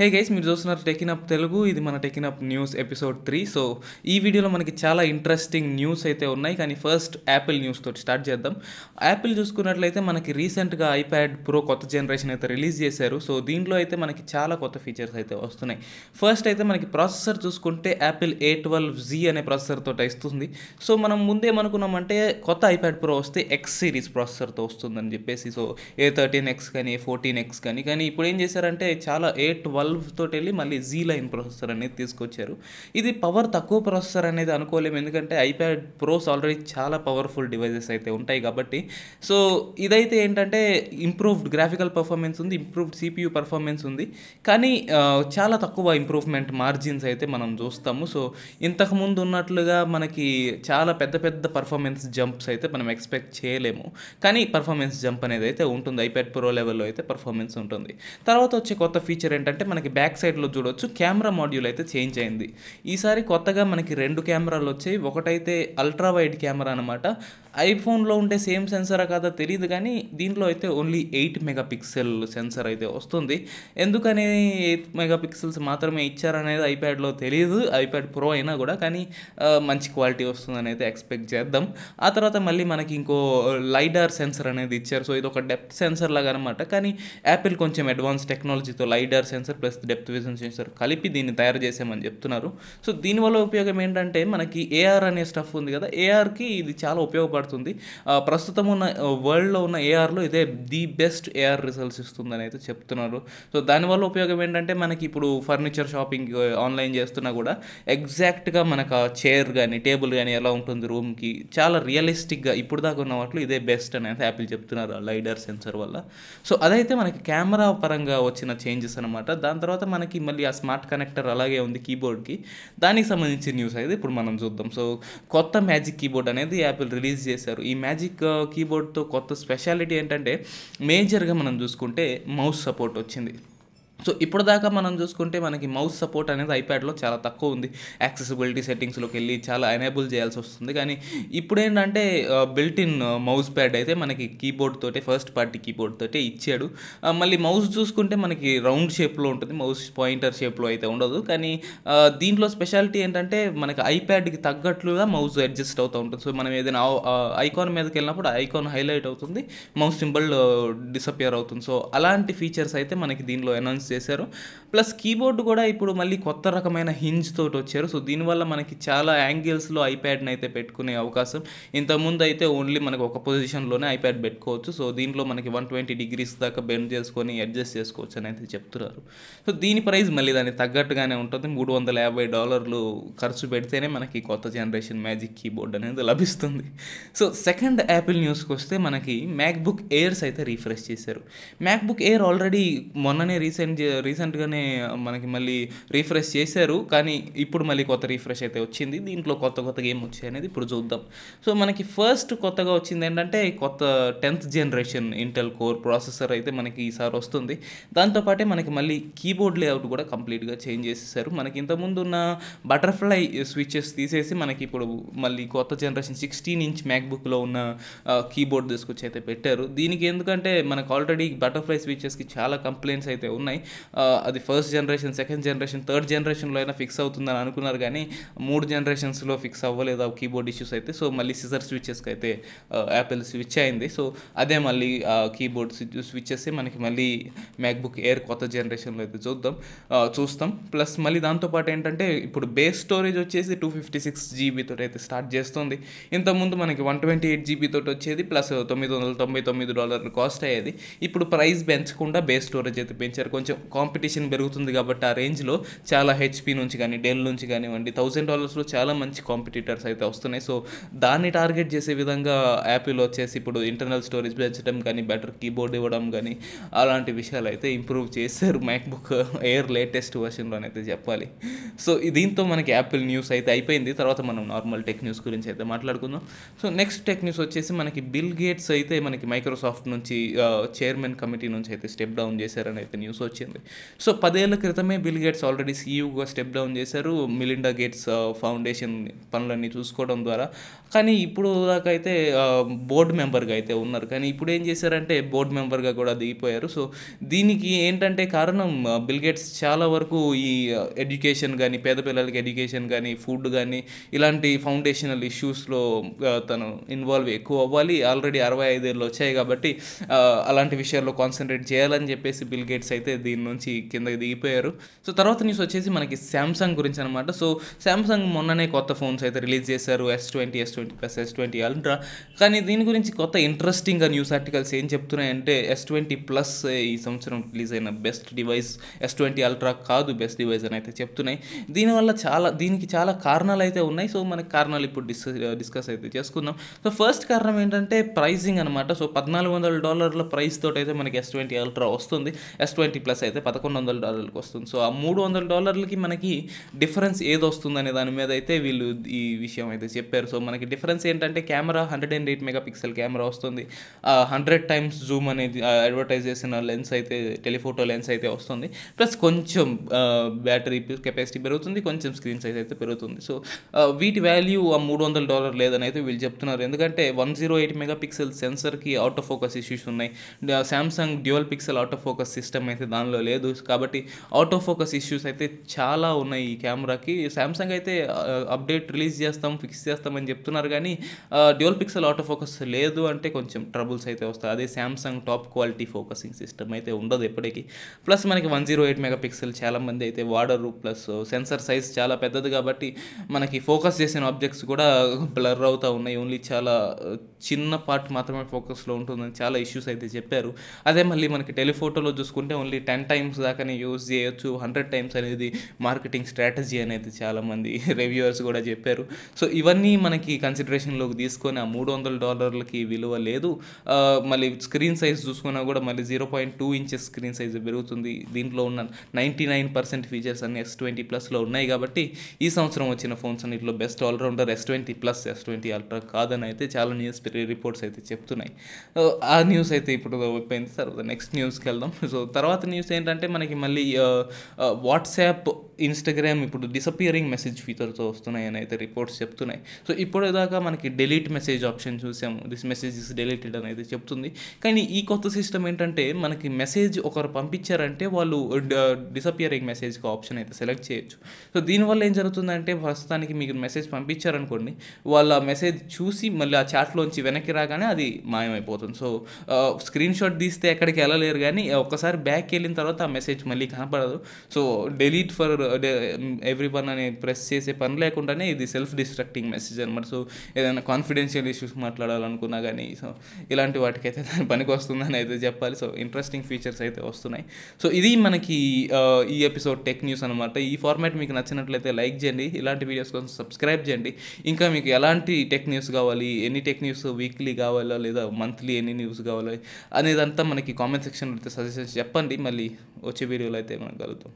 hey guys మీరు చూస్తున్నారు టెకిన్ up Telugu ఇది మన Teckin Up news episode three so ఈ వీడియోలో మనకి చాలా ఇంట్రెస్టింగ్ న్యూస్ అయితే ఉన్నాయి కానీ ఫస్ట్ యాపిల్ న్యూస్ తోటి స్టార్ట్ చేద్దాం యాపిల్ చూసుకున్నట్లయితే మనకి రీసెంట్గా ఐప్యాడ్ ప్రో కొత్త జనరేషన్ అయితే రిలీజ్ చేశారు సో దీంట్లో అయితే మనకి చాలా కొత్త ఫీచర్స్ అయితే వస్తున్నాయి ఫస్ట్ అయితే మనకి ప్రాసెసర్ చూసుకుంటే యాపిల్ ఏ ట్వెల్వ్ జీ అనే ప్రాసెసర్తో ఇస్తుంది సో మనం ముందేమనుకున్నామంటే కొత్త ఐప్యాడ్ ప్రో వస్తే ఎక్స్ సిరీస్ ప్రాసెసర్తో వస్తుందని చెప్పేసి సో ఏ థర్టీన్ ఎక్స్ కానీ ఏ ఫోర్టీన్ ఎక్స్ కానీ కానీ ఇప్పుడు ఏం చేశారంటే చాలా ఏ ట్వెల్వ్ ట్వెల్వ్ తోటి వెళ్ళి మళ్ళీ జీ లైన్ ప్రాసెసర్ అనేది తీసుకొచ్చారు ఇది పవర్ తక్కువ ప్రాసెసర్ అనేది అనుకోలేము ఎందుకంటే ఐప్యాడ్ ప్రోస్ ఆల్రెడీ చాలా పవర్ఫుల్ డివైజెస్ అయితే ఉంటాయి కాబట్టి సో ఇదైతే ఏంటంటే ఇంప్రూవ్డ్ గ్రాఫికల్ పర్ఫార్మెన్స్ ఉంది ఇంప్రూవ్డ్ సిపియూ పర్ఫార్మెన్స్ ఉంది కానీ చాలా తక్కువ ఇంప్రూవ్మెంట్ మార్జిన్స్ అయితే మనం చూస్తాము సో ఇంతకుముందు ఉన్నట్లుగా మనకి చాలా పెద్ద పెద్ద పర్ఫార్మెన్స్ జంప్స్ అయితే మనం ఎక్స్పెక్ట్ చేయలేము కానీ పర్ఫార్మెన్స్ జంప్ అనేది అయితే ఉంటుంది ఐప్యాడ్ ప్రో లెవెల్లో అయితే పర్ఫార్మెన్స్ ఉంటుంది తర్వాత వచ్చే కొత్త ఫీచర్ ఏంటంటే మన మనకి బ్యాక్ సైడ్లో చూడొచ్చు కెమెరా మాడ్యూల్ అయితే చేంజ్ అయింది ఈసారి కొత్తగా మనకి రెండు కెమెరాలు వచ్చాయి ఒకటైతే అల్ట్రా వైడ్ కెమెరా అనమాట ఐఫోన్లో ఉండే సేమ్ సెన్సరా కాదా తెలియదు కానీ దీంట్లో అయితే only eight megapixel sensor అయితే వస్తుంది ఎందుకని ఎయిట్ మెగా పిక్సెల్స్ మాత్రమే ఇచ్చారనేది ఐప్యాడ్లో తెలియదు ఐప్యాడ్ ప్రో అయినా కూడా కానీ మంచి క్వాలిటీ వస్తుందని అయితే ఎక్స్పెక్ట్ చేద్దాం ఆ తర్వాత మళ్ళీ మనకి ఇంకో లైడార్ సెన్సర్ అనేది ఇచ్చారు సో ఇది ఒక డెప్త్ సెన్సర్ లాగా అనమాట కానీ యాపిల్ కొంచెం అడ్వాన్స్ టెక్నాలజీతో LiDAR sensor plus depth vision sensor కలిపి దీన్ని తయారు చేసామని చెప్తున్నారు సో దీనివల్ల ఉపయోగం ఏంటంటే మనకి ఏఆర్ అనే స్టఫ్ ఉంది కదా ఏఆర్కి ఇది చాలా ఉపయోగపడుతుంది ప్రస్తుతం ఉన్న వరల్డ్లో ఉన్న ఏఆర్లో ఇదే ది బెస్ట్ ఏఆర్ రిజల్ట్స్ ఇస్తుందని అయితే చెప్తున్నారు సో దానివల్ల ఉపయోగం ఏంటంటే మనకి ఇప్పుడు ఫర్నిచర్ షాపింగ్ ఆన్లైన్ చేస్తున్నా కూడా ఎగ్జాక్ట్గా మనకు ఆ చైర్ కానీ టేబుల్ కానీ ఎలా ఉంటుంది రూమ్కి చాలా రియలిస్టిక్గా ఇప్పుడు దాకా ఉన్న వాటిలో ఇదే బెస్ట్ అని అయితే యాపిల్ చెప్తున్నారు లైడర్ సెన్సర్ వల్ల సో అదైతే మనకి కెమెరా పరంగా వచ్చిన చేంజెస్ అనమాట దాని దాని తర్వాత మనకి మళ్ళీ ఆ స్మార్ట్ కనెక్టర్ అలాగే ఉంది కీబోర్డ్కి దానికి సంబంధించిన న్యూస్ అయితే ఇప్పుడు మనం చూద్దాం సో కొత్త మ్యాజిక్ కీబోర్డ్ అనేది యాపిల్ రిలీజ్ చేశారు ఈ మ్యాజిక్ కీబోర్డ్తో కొత్త స్పెషాలిటీ ఏంటంటే మేజర్గా మనం చూసుకుంటే మౌస్ సపోర్ట్ వచ్చింది సో ఇప్పుడు దాకా మనం చూసుకుంటే మనకి మౌస్ సపోర్ట్ అనేది ఐప్యాడ్లో చాలా తక్కువ ఉంది యాక్సెసిబిలిటీ సెట్టింగ్స్లోకి వెళ్ళి చాలా ఎనేబుల్ చేయాల్సి వస్తుంది కానీ ఇప్పుడు ఏంటంటే బిల్ట్ ఇన్ మౌస్ ప్యాడ్ అయితే మనకి కీబోర్డ్ తోటే ఫస్ట్ పార్టీ కీబోర్డ్ తోటే ఇచ్చాడు మళ్ళీ మౌస్ చూసుకుంటే మనకి రౌండ్ షేప్లో ఉంటుంది మౌస్ పాయింటర్ షేప్లో అయితే ఉండదు కానీ దీంట్లో స్పెషాలిటీ ఏంటంటే మనకి ఐప్యాడ్కి తగ్గట్లుగా మౌస్ అడ్జస్ట్ అవుతూ ఉంటుంది సో మనం ఏదైనా ఐకాన్ మీదకి వెళ్ళినప్పుడు ఐకాన్ హైలైట్ అవుతుంది మౌస్ సింబల్ డిసపియర్ అవుతుంది సో అలాంటి ఫీచర్స్ అయితే మనకి దీనిలో అనౌన్స్ చేశారు ప్లస్ కీబోర్డ్ కూడా ఇప్పుడు మళ్ళీ కొత్త రకమైన హింజ్ తోటి వచ్చారు సో దీనివల్ల మనకి చాలా యాంగిల్స్లో ఐప్యాడ్ని అయితే పెట్టుకునే అవకాశం ఇంతకుముందు అయితే ఓన్లీ మనకు ఒక పొజిషన్లోనే ఐప్యాడ్ పెట్టుకోవచ్చు సో దీంట్లో మనకి వన్ ట్వంటీ డిగ్రీస్ దాకా బెండ్ చేసుకొని అడ్జస్ట్ చేసుకోవచ్చు అని అయితే చెప్తున్నారు సో దీని ప్రైస్ మళ్ళీ దానికి తగ్గట్టుగానే ఉంటుంది మూడు వందల యాభై డాలర్లు ఖర్చు పెడితేనే మనకి కొత్త జనరేషన్ మ్యాజిక్ కీబోర్డ్ అనేది లభిస్తుంది సో సెకండ్ యాపిల్ న్యూస్కి వస్తే మనకి మ్యాక్బుక్ ఎయిర్స్ అయితే రీఫ్రెష్ చేశారు మ్యాక్బుక్ ఎయిర్ ఆల్రెడీ మొన్ననే రీసెంట్ రీసెంట్గానే మనకి మళ్ళీ రీఫ్రెష్ చేశారు కానీ ఇప్పుడు మళ్ళీ కొత్త రీఫ్రెష్ అయితే వచ్చింది దీంట్లో కొత్త కొత్త గేమ్ వచ్చాయి అనేది ఇప్పుడు చూద్దాం సో మనకి ఫస్ట్ కొత్తగా వచ్చింది ఏంటంటే కొత్త tenth generation Intel core processor అయితే మనకి ఈసారి వస్తుంది దాంతోపాటే మనకి మళ్ళీ కీబోర్డ్ లేఅవుట్ కూడా కంప్లీట్గా చేంజ్ చేసేసారు మనకి ఇంతకుముందు ఉన్న బటర్ఫ్లై స్విచెస్ తీసేసి మనకి ఇప్పుడు మళ్ళీ కొత్త జనరేషన్ సిక్స్టీన్ ఇంచ్ మ్యాక్బుక్లో ఉన్న కీబోర్డ్ తీసుకొచ్చి అయితే పెట్టారు దీనికి ఎందుకంటే మనకు ఆల్రెడీ బటర్ఫ్లై స్విచెస్కి చాలా కంప్లైంట్స్ అయితే ఉన్నాయి అది first generation second generation third జనరేషన్లో అయినా ఫిక్స్ అవుతుందని అనుకున్నారు కానీ మూడు జనరేషన్స్లో ఫిక్స్ అవ్వలేదు ఆ కీబోర్డ్ ఇష్యూస్ అయితే సో మళ్ళీ సిజర్ స్విచ్చెస్కి అయితే యాపిల్ స్విచ్ అయింది సో అదే మళ్ళీ కీబోర్డ్ స్విచ్ చేస్తే మనకి మళ్ళీ మ్యాక్బుక్ ఎయిర్ కొత్త జనరేషన్లో అయితే చూద్దాం చూస్తాం ప్లస్ మళ్ళీ దాంతోపాటు ఏంటంటే ఇప్పుడు బేస్ స్టోరేజ్ వచ్చేసి టూ ఫిఫ్టీ సిక్స్ జీబీతో అయితే స్టార్ట్ చేస్తుంది ఇంతకుముందు మనకి వన్ ట్వంటీ ఎయిట్ జీబీతో వచ్చేది ప్లస్ తొమ్మిది వందల తొంభై తొమ్మిది డాలర్లు కాస్ట్ అయ్యేది ఇప్పుడు ప్రైస్ పెంచకుండా బేస్ స్టోరేజ్ అయితే పెంచారు కొంచెం కాంపిటీషన్ పెరుగుతుంది కాబట్టి ఆ రేంజ్లో చాలా హెచ్పి నుంచి కానీ డెల్ నుంచి కానివ్వండి థౌసండ్ డాలర్స్లో చాలా మంచి కాంపిటీటర్స్ అయితే వస్తున్నాయి సో దాన్ని టార్గెట్ చేసే విధంగా యాపిల్ వచ్చేసి ఇప్పుడు ఇంటర్నల్ స్టోరేజ్ పెంచడం కానీ బెటర్ కీబోర్డ్ ఇవ్వడం కానీ అలాంటి విషయాలు అయితే ఇంప్రూవ్ చేశారు మ్యాక్బుక్ ఎయిర్ లేటెస్ట్ వర్షన్లోనైతే చెప్పాలి సో దీంతో మనకి యాపిల్ న్యూస్ అయితే అయిపోయింది తర్వాత మనం నార్మల్ టెక్ న్యూస్ గురించి అయితే మాట్లాడుకుందాం సో నెక్స్ట్ టెక్ న్యూస్ వచ్చేసి మనకి బిల్ గేట్స్ అయితే మనకి మైక్రోసాఫ్ట్ నుంచి చైర్మన్ కమిటీ నుంచి అయితే స్టెప్ డౌన్ చేశారని అయితే న్యూస్ వచ్చింది వచ్చింది సో పదేళ్ల క్రితమే బిల్ గేట్స్ ఆల్రెడీ సీఈఓగా స్టెప్ డౌన్ చేశారు మిలిండా గేట్స్ ఫౌండేషన్ పనులన్నీ చూసుకోవడం ద్వారా కానీ ఇప్పుడు దాకా అయితే బోర్డు మెంబర్గా అయితే ఉన్నారు కానీ ఇప్పుడు ఏం చేశారంటే బోర్డు మెంబర్గా కూడా దిగిపోయారు సో దీనికి ఏంటంటే కారణం బిల్ గేట్స్ చాలా వరకు ఈ ఎడ్యుకేషన్ కానీ పేద పిల్లలకి ఎడ్యుకేషన్ కానీ ఫుడ్ కానీ ఇలాంటి ఫౌండేషనల్ ఇష్యూస్లో తను ఇన్వాల్వ్ ఎక్కువ అవ్వాలి ఆల్రెడీ అరవై ఐదేళ్ళు వచ్చాయి కాబట్టి అలాంటి విషయాల్లో కాన్సన్ట్రేట్ చేయాలని చెప్పేసి బిల్ గేట్స్ అయితే దీని దీని నుంచి కిందకి దిగిపోయారు సో తర్వాత న్యూస్ వచ్చేసి మనకి శాంసంగ్ గురించి అనమాట సో శాంసంగ్ మొన్ననే కొత్త ఫోన్స్ అయితే రిలీజ్ చేశారు S twenty S twenty plus S twenty ultra కానీ దీని గురించి కొత్త ఇంట్రెస్టింగ్గా న్యూస్ ఆర్టికల్స్ ఏం చెప్తున్నాయంటే ఎస్ ట్వంటీ ప్లస్ ఈ సంవత్సరం రిలీజ్ అయిన best device S twenty ultra కాదు బెస్ట్ డివైస్ అని అయితే చెప్తున్నాయి దీనివల్ల చాలా దీనికి చాలా కారణాలు అయితే ఉన్నాయి సో మనకి కారణాలు ఇప్పుడు డిస్కస్ డిస్కస్ అయితే చేసుకుందాం సో ఫస్ట్ కారణం ఏంటంటే ప్రైసింగ్ అనమాట సో పద్నాలుగు వందల డాలర్ల ప్రైస్ తోటైతే మనకి ఎస్ ట్వంటీ అల్ట్రా వస్తుంది ఎస్ ట్వంటీ ప్లస్ అయితే పదకొండు వందల డాలర్లకు వస్తుంది సో ఆ మూడు వందల డాలర్లకి మనకి డిఫరెన్స్ ఏది వస్తుంది అనే దాని మీద అయితే వీళ్ళు ఈ విషయం అయితే చెప్పారు సో మనకి డిఫరెన్స్ ఏంటంటే camera hundred and eight megapixel camera వస్తుంది హండ్రెడ్ టైమ్స్ జూమ్ అనేది అడ్వర్టైజ్ చేసిన లెన్స్ అయితే టెలిఫోటో లెన్స్ అయితే వస్తుంది ప్లస్ కొంచెం బ్యాటరీ కెపాసిటీ పెరుగుతుంది కొంచెం స్క్రీన్ సైజ్ అయితే పెరుగుతుంది సో వీటి వాల్యూ ఆ మూడు వందల డాలర్ లేదని అయితే వీళ్ళు చెప్తున్నారు ఎందుకంటే one zero eight megapixel సెన్సర్కి అవుట్ ఆఫ్ ఫోకస్ ఇష్యూస్ ఉన్నాయి Samsung dual pixel out of focus system అయితే దానిలో ఫోన్లో లేదు కాబట్టి అవుట్ ఆఫ్ ఫోకస్ ఇష్యూస్ అయితే చాలా ఉన్నాయి ఈ కెమెరాకి శాంసంగ్ అయితే అప్డేట్ uh, రిలీజ్ చేస్తాం ఫిక్స్ చేస్తామని చెప్తున్నారు కానీ డ్యూల్ పిక్సెల్ ఆటో ఫోకస్ లేదు అంటే కొంచెం ట్రబుల్స్ అయితే వస్తాయి అదే Samsung top quality focusing system అయితే ఉండదు ఎప్పటికీ ప్లస్ మనకి one zero eight megapixel చాలామంది అయితే వాడరు ప్లస్ సెన్సర్ సైజ్ చాలా పెద్దది కాబట్టి మనకి ఫోకస్ చేసిన ఆబ్జెక్ట్స్ కూడా బ్లర్ అవుతూ ఉన్నాయి ఓన్లీ చాలా uh, చిన్న పార్ట్ మాత్రమే ఫోకస్లో ఉంటుందని చాలా ఇష్యూస్ అయితే చెప్పారు అదే మళ్ళీ మనకి టెలిఫోటోలో చూసుకుంటే ఓన్లీ టెన్ టైమ్స్ దాకానే యూజ్ చేయొచ్చు హండ్రెడ్ టైమ్స్ అనేది మార్కెటింగ్ స్ట్రాటజీ అనేది చాలామంది రివ్యూవర్స్ కూడా చెప్పారు సో ఇవన్నీ మనకి కన్సిడరేషన్లోకి తీసుకొని ఆ మూడు వందల డాలర్లకి విలువ లేదు మళ్ళీ స్క్రీన్ సైజ్ చూసుకున్నా కూడా మళ్ళీ zero point two inches screen size పెరుగుతుంది దీంట్లో ఉన్న నైంటీ నైన్ పర్సెంట్ ఫీచర్స్ అన్ని ఎస్ ట్వంటీ ప్లస్లో ఉన్నాయి కాబట్టి ఈ సంవత్సరం వచ్చిన ఫోన్స్ అన్నింటిలో best all-rounder S twenty plus S twenty ultra కాదని అయితే చాలా న్యూస్ రిపోర్ట్స్ అయితే చెప్తున్నాయి ఆ న్యూస్ అయితే ఇప్పుడు అయిపోయింది తర్వాత నెక్స్ట్ న్యూస్కి వెళ్దాం సో తర్వాత న్యూస్ ఏంటంటే మనకి మళ్ళీ వాట్సాప్ ఇన్స్టాగ్రామ్ ఇప్పుడు డిసపియరింగ్ మెసేజ్ ఫీచర్తో వస్తున్నాయి అని అయితే రిపోర్ట్స్ చెప్తున్నాయి సో దాకా మనకి డెలీట్ మెసేజ్ ఆప్షన్ చూసాము దిస్ మెసేజ్ ఇస్ డెలీటెడ్ అనేది చెప్తుంది కానీ ఈ కొత్త సిస్టమ్ ఏంటంటే మనకి మెసేజ్ ఒకరు పంపించారంటే వాళ్ళు డిసపియరింగ్ మెసేజ్కి ఆప్షన్ అయితే సెలెక్ట్ చేయొచ్చు సో దీనివల్ల ఏం జరుగుతుందంటే ప్రస్తుతానికి మీకు మెసేజ్ పంపించారనుకోండి వాళ్ళ మెసేజ్ చూసి మళ్ళీ ఆ చాట్లోంచి వెనక్కి రాగానే అది మాయమైపోతుంది సో స్క్రీన్ షాట్ తీస్తే ఎక్కడికి వెళ్ళలేరు కానీ ఒక్కసారి బ్యాక్ వెళ్ళిన తర్వాత తర్వాత ఆ మెసేజ్ మళ్ళీ కనపడదు so delete for everyone అని ప్రెస్ చేసే పని లేకుండానే ఇది సెల్ఫ్ డిస్ట్రక్టింగ్ మెసేజ్ అనమాట సో ఏదైనా కాన్ఫిడెన్షియల్ ఇష్యూస్ మాట్లాడాలనుకున్నా కానీ సో ఇలాంటి వాటికైతే దాని పనికి వస్తుందని అయితే చెప్పాలి సో ఇంట్రెస్టింగ్ ఫీచర్స్ అయితే వస్తున్నాయి సో ఇది మనకి uh, ఈ ఎపిసోడ్ టెక్ న్యూస్ అనమాట ఈ ఫార్మాట్ మీకు నచ్చినట్లయితే లైక్ చేయండి ఇలాంటి వీడియోస్ కోసం సబ్స్క్రైబ్ చేయండి ఇంకా మీకు ఎలాంటి టెక్ న్యూస్ కావాలి ఎన్ని టెక్ న్యూస్ వీక్లీ కావాలా లేదా మంత్లీ ఎన్ని న్యూస్ కావాలో అనేదంతా మనకి కామెంట్ సెక్షన్లో అయితే సజెషన్స్ చెప్పండి మళ్ళీ అది వచ్చే వీడియోలో అయితే మనం కలుద్దాం